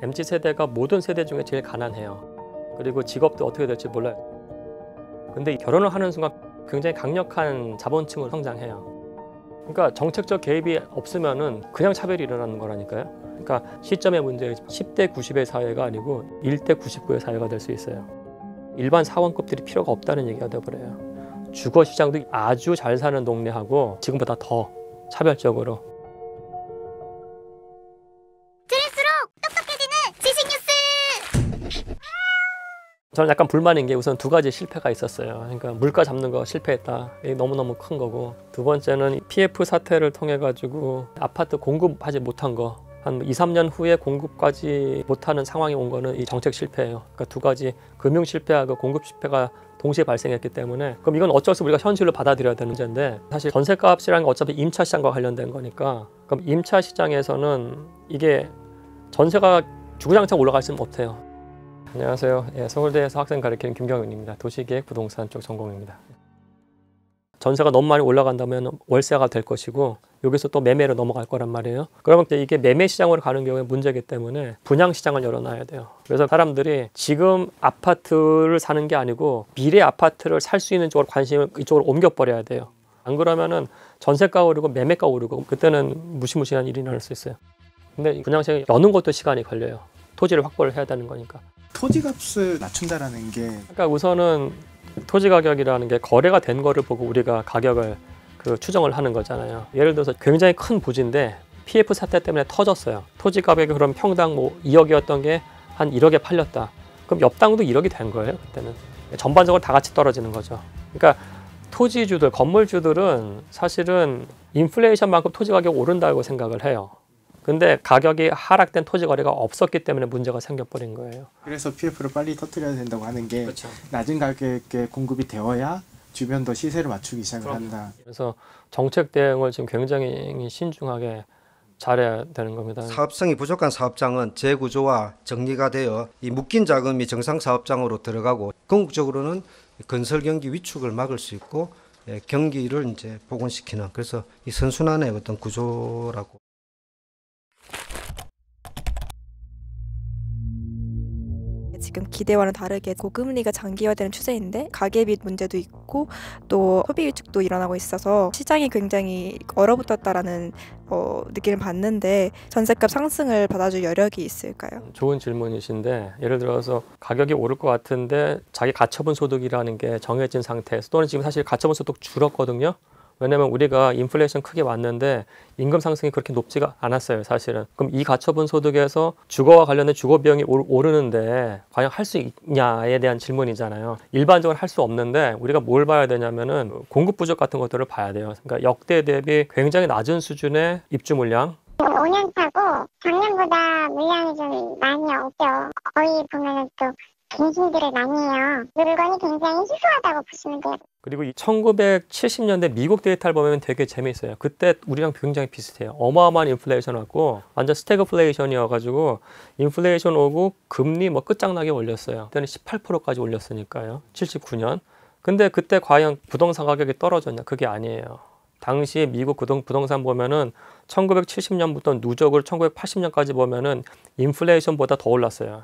MZ 세대가 모든 세대 중에 제일 가난해요. 그리고 직업도 어떻게 될지 몰라요. 근데 결혼을 하는 순간 굉장히 강력한 자본층으로 성장해요. 그러니까 정책적 개입이 없으면은 그냥 차별이 일어나는 거라니까요. 그러니까 시점의 문제 10대 90의 사회가 아니고 1대 99의 사회가 될 수 있어요. 일반 사원급들이 필요가 없다는 얘기가 돼버려요. 주거 시장도 아주 잘 사는 동네하고 지금보다 더 차별적으로 저는 약간 불만인 게 우선 두 가지 실패가 있었어요. 그러니까 물가 잡는 거 실패했다. 이게 너무너무 큰 거고 두 번째는 PF 사태를 통해 가지고 아파트 공급하지 못한 거. 한 2, 3년 후에 공급까지 못하는 상황이 온 거는 이 정책 실패예요. 그러니까 두 가지 금융 실패하고 공급 실패가 동시에 발생했기 때문에 그럼 이건 어쩔 수 우리가 현실로 받아들여야 되는 문제인데 사실 전세값이라는 게 어차피 임차 시장과 관련된 거니까 그럼 임차 시장에서는 이게 전세가 주구장창 올라갈 수는 없대요 안녕하세요. 예, 서울대에서 학생 가르치는 김경윤입니다. 도시계획 부동산 쪽 전공입니다. 전세가 너무 많이 올라간다면 월세가 될 것이고 여기서 또 매매로 넘어갈 거란 말이에요. 그러면 이게 매매 시장으로 가는 경우에 문제기 때문에 분양 시장을 열어놔야 돼요. 그래서 사람들이 지금 아파트를 사는 게 아니고 미래 아파트를 살 수 있는 쪽으로 관심을 이쪽으로 옮겨버려야 돼요. 안 그러면은 전세가 오르고 매매가 오르고 그때는 무시무시한 일이 일어날 수 있어요. 근데 분양시장 여는 것도 시간이 걸려요. 토지를 확보를 해야 되는 거니까. 토지값을 낮춘다라는 게 그러니까 우선은 토지 가격이라는 게 거래가 된 거를 보고 우리가 가격을 그 추정을 하는 거잖아요. 예를 들어서 굉장히 큰 부지인데 PF 사태 때문에 터졌어요. 토지 가격이 그럼 평당 뭐 2억이었던 게 한 1억에 팔렸다. 그럼 옆 당도 1억이 된 거예요. 그때는 전반적으로 다 같이 떨어지는 거죠. 그러니까 토지주들, 건물주들은 사실은 인플레이션만큼 토지 가격 오른다고 생각을 해요. 근데 가격이 하락된 토지 거래가 없었기 때문에 문제가 생겨버린 거예요. 그래서 PF를 빨리 터트려야 된다고 하는 게 그렇죠. 낮은 가격에 공급이 되어야 주변도 시세를 맞추기 시작을 한다. 그래서 정책 대응을 지금 굉장히 신중하게 잘해야 되는 겁니다. 사업성이 부족한 사업장은 재구조와 정리가 되어 이 묶인 자금이 정상 사업장으로 들어가고 궁극적으로는 건설 경기 위축을 막을 수 있고 예, 경기를 이제 복원시키는 그래서 이 선순환의 어떤 구조라고. 지금 기대와는 다르게 고금리가 장기화되는 추세인데 가계빚 문제도 있고 또 소비 위축도 일어나고 있어서 시장이 굉장히 얼어붙었다라는 어, 느낌을 받는데 전세값 상승을 받아줄 여력이 있을까요? 좋은 질문이신데 예를 들어서 가격이 오를 것 같은데 자기 가처분 소득이라는 게 정해진 상태에서 또는 지금 사실 가처분 소득 줄었거든요. 왜냐면 우리가 인플레이션 크게 왔는데 임금 상승이 그렇게 높지가 않았어요 사실은 그럼 이 가처분 소득에서 주거와 관련된 주거 비용이 오르는데 과연 할 수 있냐에 대한 질문이잖아요 일반적으로 할 수 없는데 우리가 뭘 봐야 되냐면은 공급 부족 같은 것들을 봐야 돼요 그러니까 역대 대비 굉장히 낮은 수준의 입주 물량 5년 차고 작년보다 물량이 좀 많이 없죠. 거의 보면은 또 갱신들의 난이에요. 물건이 굉장히 희소하다고 보시면 돼요. 그리고 1970년대 미국 데이터를 보면 되게 재미있어요. 그때 우리랑 굉장히 비슷해요. 어마어마한 인플레이션 왔고 완전 스태그플레이션이어가지고 인플레이션 오고 금리 뭐 끝장나게 올렸어요. 그때는 18%까지 올렸으니까요. 79년. 근데 그때 과연 부동산 가격이 떨어졌냐? 그게 아니에요. 당시 미국 부동산 보면은 1970년부터 누적을 1980년까지 보면은 인플레이션보다 더 올랐어요.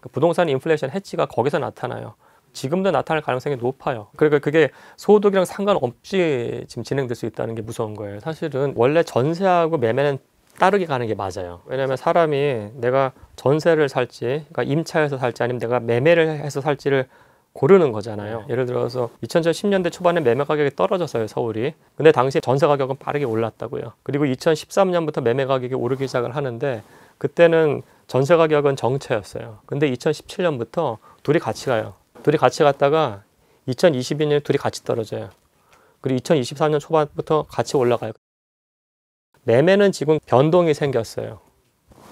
그 부동산 인플레이션 해치가 거기서 나타나요. 지금도 나타날 가능성이 높아요. 그러니까 그게 소득이랑 상관없이 지금 진행될 수 있다는 게 무서운 거예요. 사실은 원래 전세하고 매매는 따르게 가는 게 맞아요. 왜냐하면 사람이 내가 전세를 살지, 그러니까 임차해서 살지 아니면 내가 매매를 해서 살지를 고르는 거잖아요. 네. 예를 들어서 2010년대 초반에 매매 가격이 떨어졌어요, 서울이. 근데 당시 전세 가격은 빠르게 올랐다고요. 그리고 2013년부터 매매 가격이 오르기 시작을 하는데 그때는 전세 가격은 정체였어요. 근데 2017년부터 둘이 같이 가요. 둘이 같이 갔다가 2022년에 둘이 같이 떨어져요. 그리고 2023년 초반부터 같이 올라가요. 매매는 지금 변동이 생겼어요.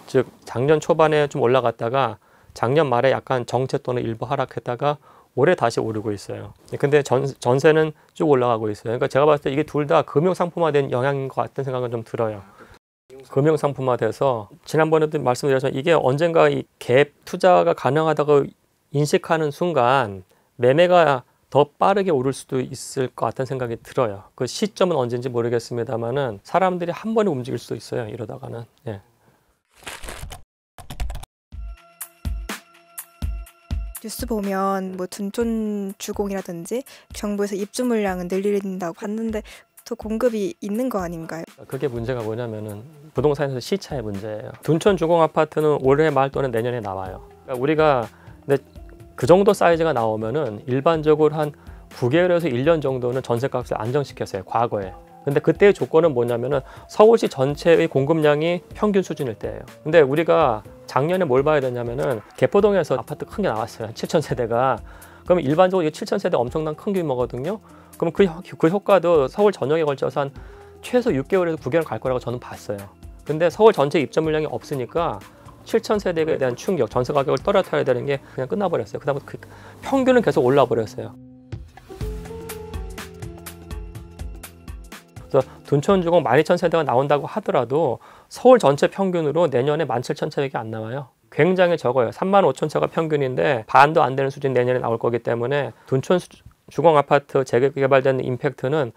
즉 작년 초반에 좀 올라갔다가 작년 말에 약간 정체 또는 일부 하락했다가 올해 다시 오르고 있어요. 근데 전, 전세는 쭉 올라가고 있어요. 그러니까 제가 봤을 때 이게 둘 다 금융 상품화된 영향인 것같은 생각은 좀 들어요. 금융 상품화돼서 지난번에도 말씀드렸지만 이게 언젠가 이갭 투자가 가능하다고 인식하는 순간 매매가 더 빠르게 오를 수도 있을 것 같다는 생각이 들어요. 그 시점은 언제인지 모르겠습니다만은 사람들이 한 번에 움직일 수도 있어요. 이러다가는. 예. 뉴스 보면 뭐 둔촌 주공이라든지 정부에서 입주 물량은 늘린다고 봤는데 더 공급이 있는 거 아닌가요? 그게 문제가 뭐냐면은 부동산에서 시차의 문제예요. 둔촌 주공 아파트는 올해 말 또는 내년에 나와요. 그러니까 우리가 근데 그 정도 사이즈가 나오면은 일반적으로 한 9개월에서 1년 정도는 전세값을 안정시켰어요. 과거에. 근데 그때의 조건은 뭐냐면은 서울시 전체의 공급량이 평균 수준일 때예요. 근데 우리가 작년에 뭘 봐야 되냐면은 개포동에서 아파트 큰 게 나왔어요. 7천 세대가. 그럼 일반적으로 7천 세대 엄청난 큰 규모거든요. 그럼 그, 그 효과도 서울 전역에 걸쳐서 한 최소 6개월에서 9개월 갈 거라고 저는 봤어요. 근데 서울 전체 입점 물량이 없으니까 7천 세대에 대한 충격, 전세 가격을 떨어뜨려야 되는 게 그냥 끝나버렸어요. 그다음부터 그 평균은 계속 올라 버렸어요. 그래서 둔촌 주공 12,000 세대가 나온다고 하더라도 서울 전체 평균으로 내년에 1 7 0 0 0 세대가 안 나와요. 굉장히 적어요. 3 5 0 0천 채가 평균인데 반도 안 되는 수준 내년에 나올 거기 때문에 둔촌 수준, 주공 아파트 재개발되는 임팩트는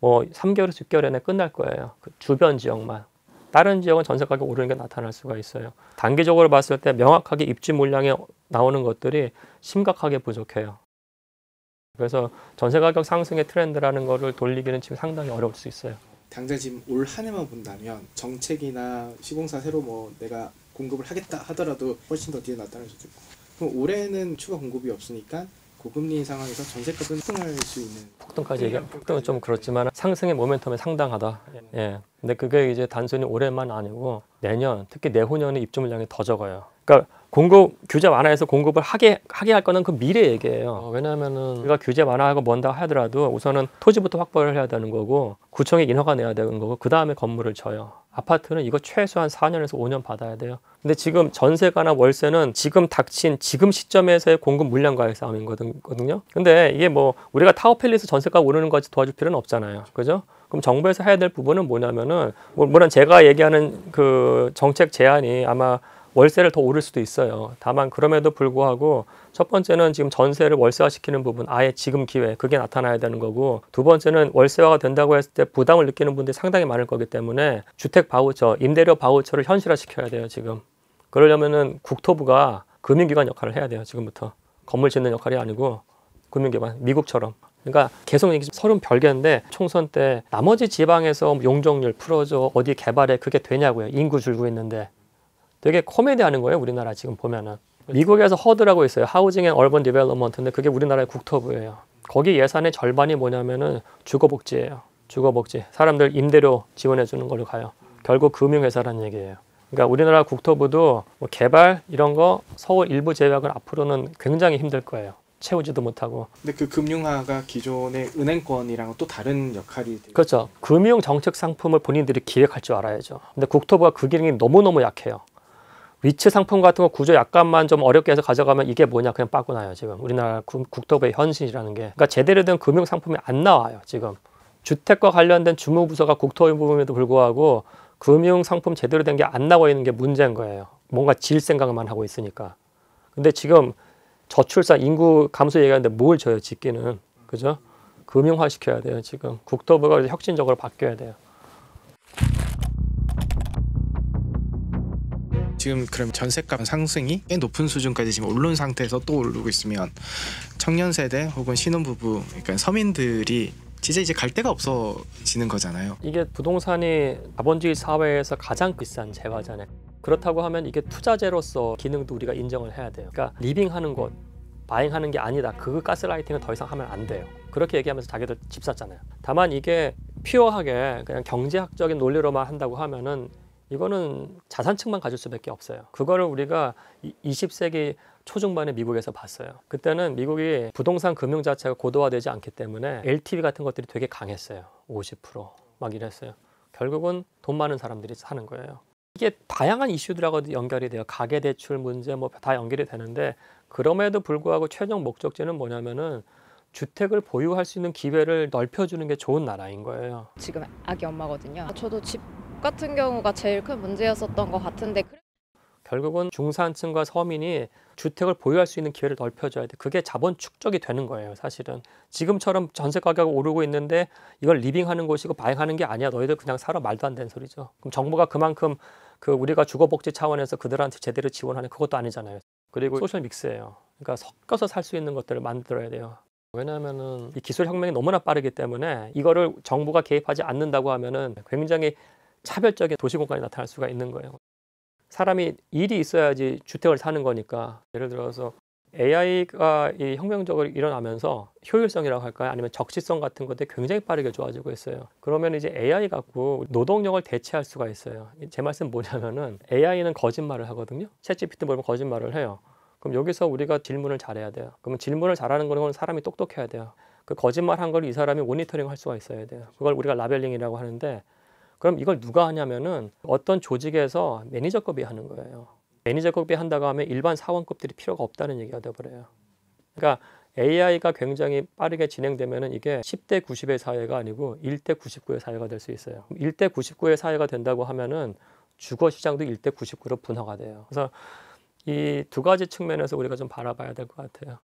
뭐 3개월에서 6개월 안에 끝날 거예요. 그 주변 지역만. 다른 지역은 전세 가격 오르는 게 나타날 수가 있어요. 단기적으로 봤을 때 명확하게 입지 물량에 나오는 것들이 심각하게 부족해요. 그래서 전세 가격 상승의 트렌드라는 거를 돌리기는 지금 상당히 어려울 수 있어요. 당장 지금 올 한 해만 본다면 정책이나 시공사 새로 뭐 내가 공급을 하겠다 하더라도 훨씬 더 뒤에 나타날 수 있고 그럼 올해는 추가 공급이 없으니까 고금리 상황에서 전세가 상승할 수 있는 폭등까지 얘기 폭등은 좀 그렇지만 상승의 모멘텀이 상당하다. 네. 예. 근데 그게 이제 단순히 올해만 아니고 내년 특히 내후년에 입주 물량이 더 적어요. 그러니까 공급 규제 완화해서 공급을 하게 하게 할 거는 그 미래 얘기예요. 어, 왜냐하면은 우리가 규제 완화하고 뭔다 하더라도 우선은 토지부터 확보를 해야 되는 거고 구청에 인허가 내야 되는 거고 그 다음에 건물을 쳐요. 아파트는 이거 최소한 4년에서 5년 받아야 돼요. 근데 지금 전세가나 월세는 지금 닥친 지금 시점에서의 공급 물량과의 싸움이거든요. 근데 이게 뭐 우리가 타워팰리스 전세가 오르는 것까지 도와줄 필요는 없잖아요. 그죠? 그럼 정부에서 해야 될 부분은 뭐냐면은 뭐, 물론 제가 얘기하는 그 정책 제안이 아마 월세를 더 오를 수도 있어요. 다만 그럼에도 불구하고 첫 번째는 지금 전세를 월세화시키는 부분 아예 지금 기회 그게 나타나야 되는 거고 두 번째는 월세화가 된다고 했을 때 부담을 느끼는 분들이 상당히 많을 거기 때문에 주택 바우처, 임대료 바우처를 현실화시켜야 돼요 지금. 그러려면은 국토부가 금융기관 역할을 해야 돼요 지금부터 건물 짓는 역할이 아니고 금융기관 미국처럼 그러니까 계속 이게 서른 별개인데 총선 때 나머지 지방에서 용적률 풀어줘 어디 개발해 그게 되냐고요 인구 줄고 있는데 되게 코미디하는 거예요. 우리나라 지금 보면은 미국에서 허드라고 있어요. 하우징 앤 얼번 디벨로먼트인데 그게 우리나라의 국토부예요. 거기 예산의 절반이 뭐냐면은 주거복지예요. 주거복지. 사람들 임대료 지원해 주는 걸로 가요. 결국 금융회사라는 얘기예요. 그러니까 우리나라 국토부도 뭐 개발 이런 거 서울 일부 제외하고 앞으로는 굉장히 힘들 거예요. 채우지도 못하고. 근데 그 금융화가 기존의 은행권이랑 또 다른 역할이 그렇죠. 금융 정책 상품을 본인들이 기획할 줄 알아야죠. 근데 국토부가 그 기능이 너무너무 약해요. 위치 상품 같은 거 구조 약간만 좀 어렵게 해서 가져가면 이게 뭐냐 그냥 빠꾸나요 지금 우리나라 국토부의 현실이라는 게 그러니까 제대로 된 금융 상품이 안 나와요 지금 주택과 관련된 주무부서가 국토부임에도 불구하고 금융 상품 제대로 된 게 안 나와 있는 게 문제인 거예요 뭔가 질 생각만 하고 있으니까 근데 지금 저출산 인구 감소 얘기하는데 뭘줘요 짓기는 그죠 금융화 시켜야 돼요 지금 국토부가 혁신적으로 바뀌어야 돼요. 지금 그럼 전세값 상승이 꽤 높은 수준까지 지금 오른 상태에서 또 오르고 있으면 청년 세대 혹은 신혼부부 그러니까 서민들이 진짜 이제 갈 데가 없어지는 거잖아요. 이게 부동산이 자본주의 사회에서 가장 비싼 재화잖아요. 그렇다고 하면 이게 투자재로서 기능도 우리가 인정을 해야 돼요. 그러니까 리빙하는 것, 바잉하는 게 아니다. 그 가스라이팅은 더 이상 하면 안 돼요. 그렇게 얘기하면서 자기들 집 샀잖아요. 다만 이게 퓨어하게 그냥 경제학적인 논리로만 한다고 하면은 이거는 자산측만 가질 수밖에 없어요. 그거를 우리가 20세기 초중반에 미국에서 봤어요. 그때는 미국이 부동산 금융 자체가 고도화되지 않기 때문에 LTV 같은 것들이 되게 강했어요. 50%막 이랬어요. 결국은 돈 많은 사람들이 사는 거예요. 이게 다양한 이슈들하고 연결이 돼요. 가계 대출 문제 뭐 다 연결이 되는데 그럼에도 불구하고 최종 목적지는 뭐냐면은 주택을 보유할 수 있는 기회를 넓혀주는 게 좋은 나라인 거예요. 지금 아기 엄마거든요. 저도 집 같은 경우가 제일 큰 문제였었던 것 같은데 결국은 중산층과 서민이 주택을 보유할 수 있는 기회를 넓혀줘야 돼. 그게 자본 축적이 되는 거예요, 사실은. 지금처럼 전세 가격 오르고 있는데 이걸 리빙하는 곳이고 바잉하는 게 아니야. 너희들 그냥 살아 말도 안 되는 소리죠. 그럼 정부가 그만큼 그 우리가 주거복지 차원에서 그들한테 제대로 지원하는 그것도 아니잖아요. 그리고 소셜 믹스예요. 그러니까 섞어서 살 수 있는 것들을 만들어야 돼요. 왜냐하면이 기술 혁명이 너무나 빠르기 때문에 이거를 정부가 개입하지 않는다고 하면은 굉장히 차별적인 도시 공간이 나타날 수가 있는 거예요. 사람이 일이 있어야지 주택을 사는 거니까 예를 들어서 AI가 이 혁명적으로 일어나면서 효율성이라고 할까요? 아니면 적시성 같은 것들 이 굉장히 빠르게 좋아지고 있어요. 그러면 이제 AI 갖고 노동력을 대체할 수가 있어요. 제 말씀 뭐냐면은 AI는 거짓말을 하거든요. 챗GPT 보면 거짓말을 해요. 그럼 여기서 우리가 질문을 잘해야 돼요. 그러면 질문을 잘하는 거는 사람이 똑똑해야 돼요. 그 거짓말 한 걸 이 사람이 모니터링 할 수가 있어야 돼요. 그걸 우리가 라벨링이라고 하는데 그럼 이걸 누가 하냐면은 어떤 조직에서 매니저급이 하는 거예요. 매니저급이 한다고 하면 일반 사원급들이 필요가 없다는 얘기가 돼버려요. 그러니까 AI가 굉장히 빠르게 진행되면은 이게 10대 90의 사회가 아니고 1대 99의 사회가 될 수 있어요. 1대 99의 사회가 된다고 하면은 주거 시장도 1대 99로 분화가 돼요. 그래서 이 두 가지 측면에서 우리가 좀 바라봐야 될 것 같아요.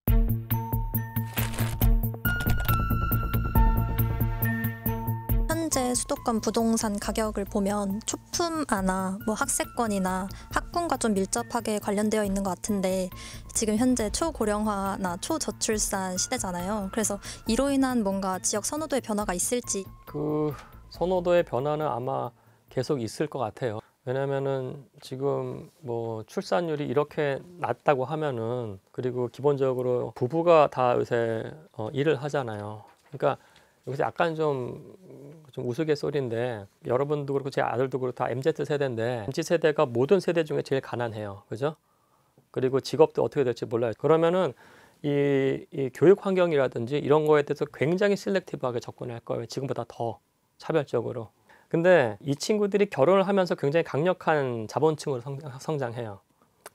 수도권 부동산 가격을 보면 초품 아나 뭐 학세권이나 학군과 좀 밀접하게 관련되어 있는 것 같은데 지금 현재 초고령화나 초저출산 시대잖아요. 그래서 이로 인한 뭔가 지역 선호도의 변화가 있을지 그 선호도의 변화는 아마 계속 있을 것 같아요. 왜냐면은 지금 뭐 출산율이 이렇게 낮다고 하면은 그리고 기본적으로 부부가 다 요새 어 일을 하잖아요. 그러니까 여기서 약간 좀, 좀 우스갯소리인데 여러분도 그렇고 제 아들도 그렇고 다 MZ 세대인데 MZ 세대가 모든 세대 중에 제일 가난해요. 그죠? 그리고 직업도 어떻게 될지 몰라요. 그러면은 이, 이 교육 환경이라든지 이런 거에 대해서 굉장히 실렉티브하게 접근할 거예요. 지금보다 더 차별적으로. 근데 이 친구들이 결혼을 하면서 굉장히 강력한 자본층으로 성장해요.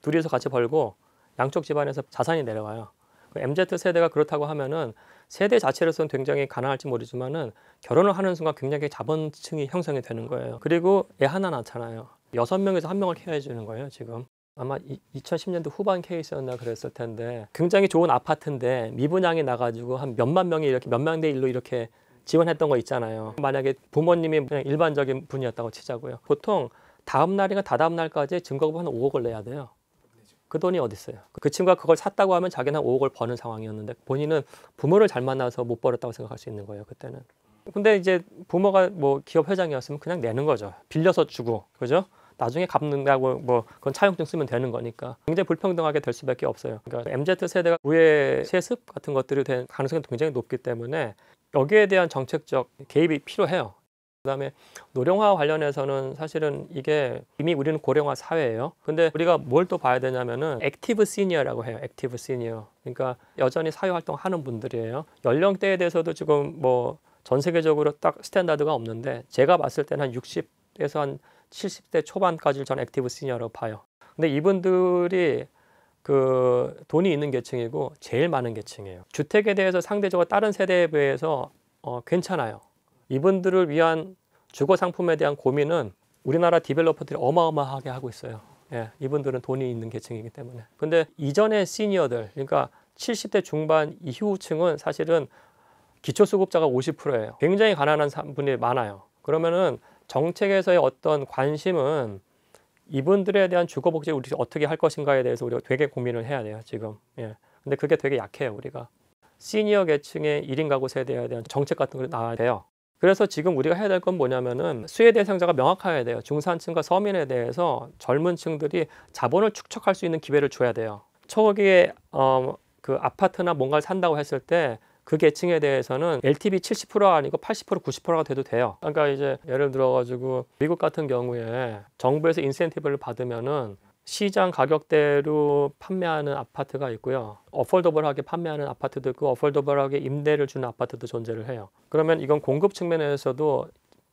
둘이서 같이 벌고 양쪽 집안에서 자산이 내려와요. MZ 그 세대가 그렇다고 하면은 세대 자체로서는 굉장히 가난할지 모르지만은 결혼을 하는 순간 굉장히 자본층이 형성이 되는 거예요. 그리고 애 하나 낳잖아요. 여섯 명에서 한 명을 케어해 주는 거예요, 지금. 아마 2 0 1 0년도 후반 케이스였나 그랬을 텐데 굉장히 좋은 아파트인데 미분양이 나가지고 한 몇만 명이 이렇게 몇 명 대 일로 이렇게 지원했던 거 있잖아요. 만약에 부모님이 그냥 일반적인 분이었다고 치자고요. 보통 다음 날이나 다다음 날까지 증거금 한 5억을 내야 돼요. 그 돈이 어디 있어요? 그 친구가 그걸 샀다고 하면 자기는 한 5억을 버는 상황이었는데 본인은 부모를 잘 만나서 못 벌었다고 생각할 수 있는 거예요 그때는. 근데 이제 부모가 뭐 기업 회장이었으면 그냥 내는 거죠. 빌려서 주고 그죠? 나중에 갚는다고 뭐 그건 차용증 쓰면 되는 거니까 굉장히 불평등하게 될 수밖에 없어요. 그러니까 MZ 세대가 우회 세습 같은 것들이 된 가능성이 굉장히 높기 때문에 여기에 대한 정책적 개입이 필요해요. 그다음에 노령화 관련해서는 사실은 이게 이미 우리는 고령화 사회예요. 근데 우리가 뭘 또 봐야 되냐면은 액티브 시니어라고 해요. 액티브 시니어. 그러니까 여전히 사회 활동하는 분들이에요. 연령대에 대해서도 지금 뭐 전 세계적으로 딱 스탠다드가 없는데 제가 봤을 때는 한 60에서 한 70대 초반까지를 전 액티브 시니어로 봐요. 근데 이분들이 그 돈이 있는 계층이고 제일 많은 계층이에요. 주택에 대해서 상대적으로 다른 세대에 비해서 어, 괜찮아요. 이분들을 위한 주거 상품에 대한 고민은 우리나라 디벨로퍼들이 어마어마하게 하고 있어요. 예, 이분들은 돈이 있는 계층이기 때문에. 근데 이전의 시니어들, 그러니까 70대 중반 이후층은 사실은 기초수급자가 50%예요. 굉장히 가난한 분이 많아요. 그러면은 정책에서의 어떤 관심은 이분들에 대한 주거 복지 우리 어떻게 할 것인가에 대해서 우리가 되게 고민을 해야 돼요, 지금. 예. 근데 그게 되게 약해요, 우리가. 시니어 계층의 1인 가구 세대에 대한 정책 같은 걸 나와야 돼요. 그래서 지금 우리가 해야 될 건 뭐냐면은 수혜 대상자가 명확해야 돼요. 중산층과 서민에 대해서 젊은 층들이 자본을 축적할 수 있는 기회를 줘야 돼요. 초기에 어, 그 아파트나 뭔가를 산다고 했을 때 그 계층에 대해서는 LTV 7 0 아니고 80% 90%가 돼도 돼요. 그러니까 이제 예를 들어 가지고 미국 같은 경우에 정부에서 인센티브를 받으면은 시장 가격대로 판매하는 아파트가 있고요. 어폴더블하게 판매하는 아파트도 있고 어폴더블하게 임대를 주는 아파트도 존재를 해요. 그러면 이건 공급 측면에서도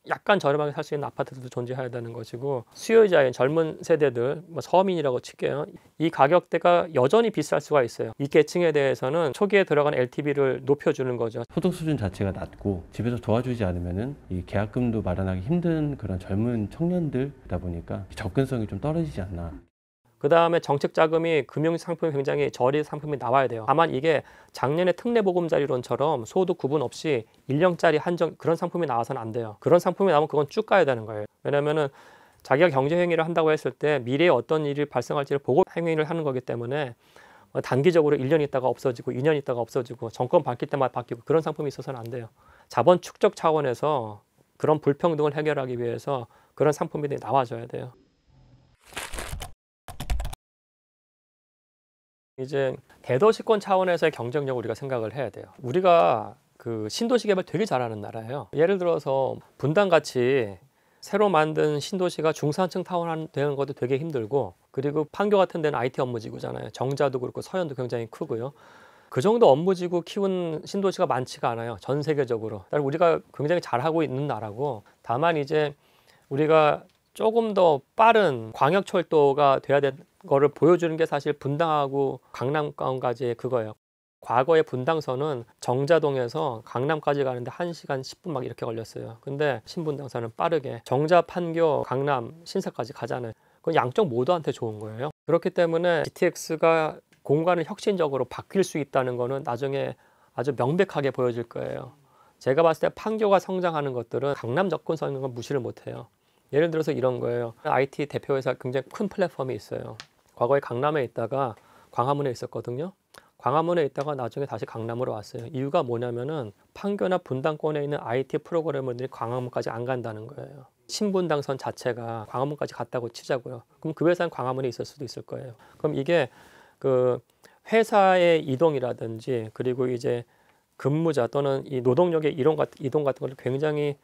약간 저렴하게 살 수 있는 아파트도 존재해야 되는 것이고 수요자인 젊은 세대들 뭐 서민이라고 칠게요 이 가격대가 여전히 비쌀 수가 있어요 이 계층에 대해서는 초기에 들어간 LTV를 높여주는 거죠 소득 수준 자체가 낮고 집에서 도와주지 않으면 이 계약금도 마련하기 힘든 그런 젊은 청년들이다 보니까 접근성이 좀 떨어지지 않나 그 다음에 정책 자금이 금융 상품이 굉장히 저리 상품이 나와야 돼요. 다만 이게 작년에 특례 보금자리론처럼 소득 구분 없이 일년짜리 한정 그런 상품이 나와서는 안 돼요. 그런 상품이 나오면 그건 쭉 가야 되는 거예요. 왜냐면은 자기가 경제 행위를 한다고 했을 때 미래에 어떤 일이 발생할지를 보고 행위를 하는 거기 때문에 뭐 단기적으로 일 년 있다가 없어지고 이 년 있다가 없어지고 정권 바뀔 때마다 바뀌고 그런 상품이 있어서는 안 돼요. 자본 축적 차원에서 그런 불평등을 해결하기 위해서 그런 상품들이 나와줘야 돼요. 이제 대도시권 차원에서의 경쟁력 우리가 생각을 해야 돼요. 우리가 그 신도시 개발 되게 잘하는 나라예요. 예를 들어서 분당같이 새로 만든 신도시가 중산층 타운 되는 것도 되게 힘들고 그리고 판교 같은 데는 IT 업무지구잖아요. 정자도 그렇고 서현도 굉장히 크고요. 그 정도 업무지구 키운 신도시가 많지가 않아요. 전 세계적으로. 그러니까 우리가 굉장히 잘하고 있는 나라고 다만 이제 우리가 조금 더 빠른 광역철도가 돼야 될 거를 보여주는 게 사실 분당하고 강남까지의 그거예요. 과거의 분당선은 정자동에서 강남까지 가는데 1시간 10분 막 이렇게 걸렸어요. 근데 신분당선은 빠르게 정자, 판교, 강남, 신사까지 가잖아요. 그건 양쪽 모두한테 좋은 거예요. 그렇기 때문에 GTX가 공간을 혁신적으로 바뀔 수 있다는 거는 나중에 아주 명백하게 보여질 거예요. 제가 봤을 때 판교가 성장하는 것들은 강남 접근성은 무시를 못해요. 예를 들어서 이런 거예요. IT 대표 회사 굉장히 큰 플랫폼이 있어요. 과거에 강남에 있다가 광화문에 있었거든요. 광화문에 있다가 나중에 다시 강남으로 왔어요. 이유가 뭐냐면은 판교나 분당권에 있는 IT 프로그래머들이 광화문까지 안 간다는 거예요. 신분당선 자체가 광화문까지 갔다고 치자고요. 그럼 그 회사는 광화문에 있을 수도 있을 거예요. 그럼 이게 그 회사의 이동이라든지 그리고 이제 근무자 또는 이 노동력의 이동 같은 걸 굉장히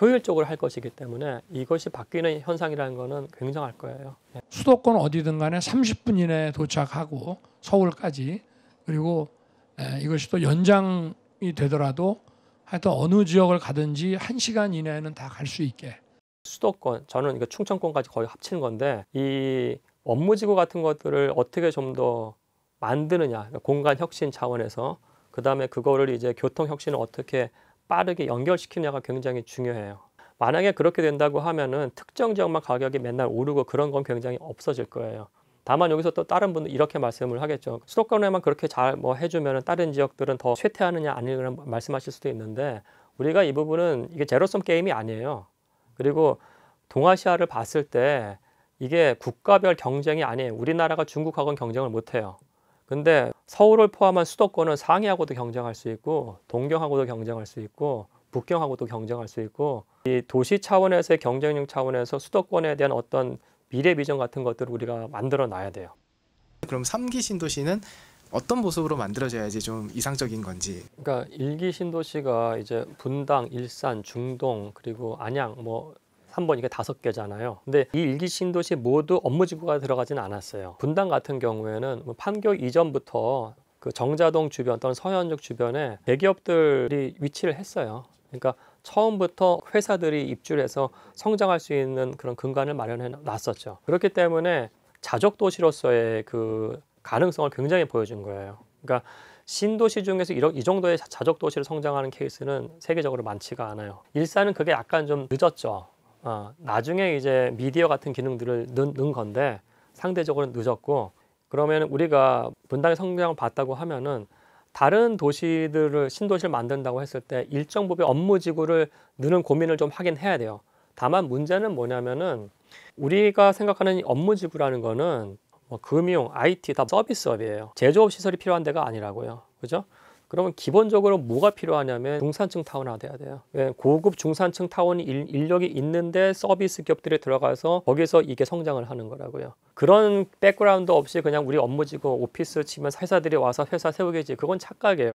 효율적으로 할 것이기 때문에 이것이 바뀌는 현상이라는 것은 굉장할 거예요. 예. 수도권 어디든 간에 30분 이내에 도착하고 서울까지 그리고 예, 이것이 또 연장이 되더라도 하여튼 어느 지역을 가든지 1시간 이내에는 다 갈 수 있게. 수도권, 저는 충청권까지 거의 합치는 건데 이 업무지구 같은 것들을 어떻게 좀 더 만드느냐, 공간 혁신 차원에서 그 다음에 그거를 이제 교통 혁신을 어떻게 빠르게 연결시키냐가 굉장히 중요해요. 만약에 그렇게 된다고 하면은 특정 지역만 가격이 맨날 오르고 그런 건 굉장히 없어질 거예요. 다만 여기서 또 다른 분들 이렇게 말씀을 하겠죠. 수도권에만 그렇게 잘 뭐 해주면 다른 지역들은 더 쇠퇴하느냐 아니냐 말씀하실 수도 있는데 우리가 이 부분은 이게 제로섬 게임이 아니에요. 그리고 동아시아를 봤을 때 이게 국가별 경쟁이 아니에요. 우리나라가 중국하고는 경쟁을 못해요. 근데 서울을 포함한 수도권은 상해하고도 경쟁할 수 있고 동경하고도 경쟁할 수 있고 북경하고도 경쟁할 수 있고 이 도시 차원에서의 경쟁력 차원에서 수도권에 대한 어떤 미래 비전 같은 것들을 우리가 만들어 놔야 돼요. 그럼 삼기 신도시는 어떤 모습으로 만들어져야지 좀 이상적인 건지. 그러니까 일기 신도시가 이제 분당, 일산, 중동 그리고 안양 뭐 3번 이게 다섯 개잖아요. 근데 이 일기 신도시 모두 업무 지구가 들어가진 않았어요. 분당 같은 경우에는 뭐 판교 이전부터 그 정자동 주변 또는 서현역 주변에 대기업들이 위치를 했어요. 그러니까 처음부터 회사들이 입주해서 를 성장할 수 있는 그런 근간을 마련해 놨었죠. 그렇기 때문에 자족 도시로서의 그 가능성을 굉장히 보여준 거예요. 그러니까 신도시 중에서 이 정도의 자족 도시를 성장하는 케이스는 세계적으로 많지가 않아요. 일산은 그게 약간 좀 늦었죠. 어, 나중에 이제 미디어 같은 기능들을 넣, 넣은 건데 상대적으로 늦었고 그러면 우리가 분당의 성장을 봤다고 하면은 다른 도시들을 신도시를 만든다고 했을 때 일정 부분 업무 지구를 느는 고민을 좀 하긴 해야 돼요. 다만 문제는 뭐냐면은 우리가 생각하는 업무 지구라는 거는 뭐 금융, IT 다 서비스업이에요. 제조업 시설이 필요한 데가 아니라고요. 그죠? 그러면 기본적으로 뭐가 필요하냐면 중산층 타운화 돼야 돼요. 예, 고급 중산층 타운 인, 력이 있는데 서비스 기업들이 들어가서 거기서 이게 성장을 하는 거라고요. 그런 백그라운드 없이 그냥 우리 업무지고 오피스 치면 회사들이 와서 회사 세우겠지. 그건 착각이에요.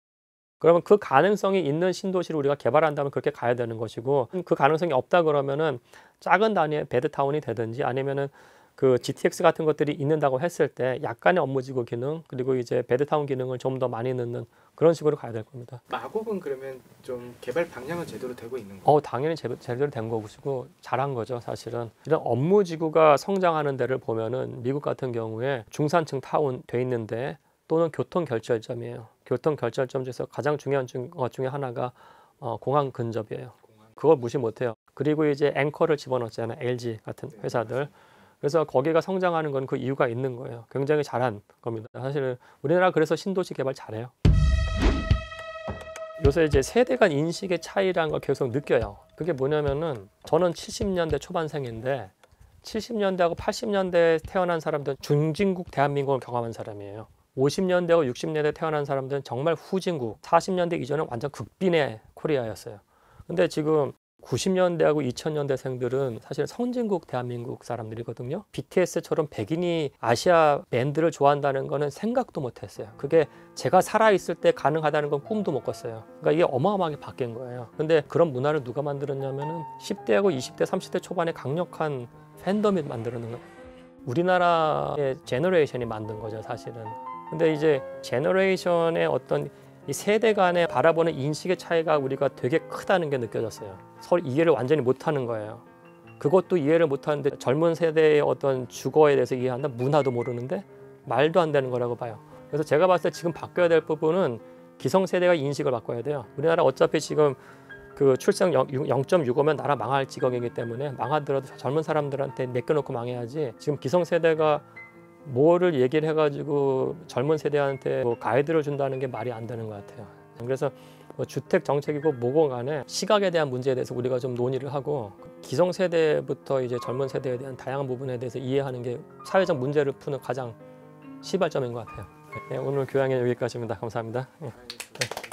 그러면 그 가능성이 있는 신도시를 우리가 개발한다면 그렇게 가야 되는 것이고 그 가능성이 없다 그러면은 작은 단위의 배드타운이 되든지 아니면은 그 GTX 같은 것들이 있는다고 했을 때 약간의 업무지구 기능 그리고 이제 베드타운 기능을 좀 더 많이 넣는 그런 식으로 가야 될 겁니다. 마곡은 그러면 좀 개발 방향은 제대로 되고 있는 어, 거예요? 어, 당연히 제, 제대로 된 거고 잘한 거죠 사실은. 이런 업무지구가 성장하는 데를 보면은 미국 같은 경우에 중산층 타운 돼 있는데 또는 교통 결절점이에요. 교통 결절점 중에서 가장 중요한 중, 어, 중에 하나가 어, 공항 근접이에요. 공항. 그걸 무시 못해요. 그리고 이제 앵커를 집어넣잖아요. 었 LG 같은 네, 회사들. 네, 그래서 거기가 성장하는 건 그 이유가 있는 거예요. 굉장히 잘한 겁니다. 사실 우리나라 그래서 신도시 개발 잘해요. 요새 이제 세대 간 인식의 차이라는 걸 계속 느껴요. 그게 뭐냐면은 저는 70년대 초반생인데 70년대하고 80년대에 태어난 사람들은 중진국 대한민국을 경험한 사람이에요. 50년대하고 60년대 태어난 사람들은 정말 후진국, 40년대 이전은 완전 극빈의 코리아였어요. 근데 지금 90년대하고 2000년대생들은 사실 선진국 대한민국 사람들이거든요. BTS처럼 백인이 아시아 밴드를 좋아한다는 거는 생각도 못했어요. 그게 제가 살아있을 때 가능하다는 건 꿈도 못 꿨어요. 그러니까 이게 어마어마하게 바뀐 거예요. 근데 그런 문화를 누가 만들었냐면은 10대하고 20대, 30대 초반에 강력한 팬덤이 만들었는 거예요. 우리나라의 제너레이션이 만든 거죠, 사실은. 근데 이제 제너레이션의 어떤 이 세대 간에 바라보는 인식의 차이가 우리가 되게 크다는 게 느껴졌어요. 서로 이해를 완전히 못하는 거예요. 그것도 이해를 못하는데 젊은 세대의 어떤 주거에 대해서 이해한다? 문화도 모르는데 말도 안 되는 거라고 봐요. 그래서 제가 봤을 때 지금 바뀌어야 될 부분은 기성세대가 인식을 바꿔야 돼요. 우리나라 어차피 지금 그 출생 0.65면 나라 망할 지경이기 때문에 망하더라도 젊은 사람들한테 내껴놓고 망해야지 지금 기성세대가 뭐를 얘기를 해가지고 젊은 세대한테 뭐 가이드를 준다는 게 말이 안 되는 것 같아요. 그래서 뭐 주택 정책이고 뭐고 간에 시각에 대한 문제에 대해서 우리가 좀 논의를 하고 기성 세대부터 이제 젊은 세대에 대한 다양한 부분에 대해서 이해하는 게 사회적 문제를 푸는 가장 시발점인 것 같아요. 네, 오늘 교양의 여기까지입니다. 감사합니다. 네. 네.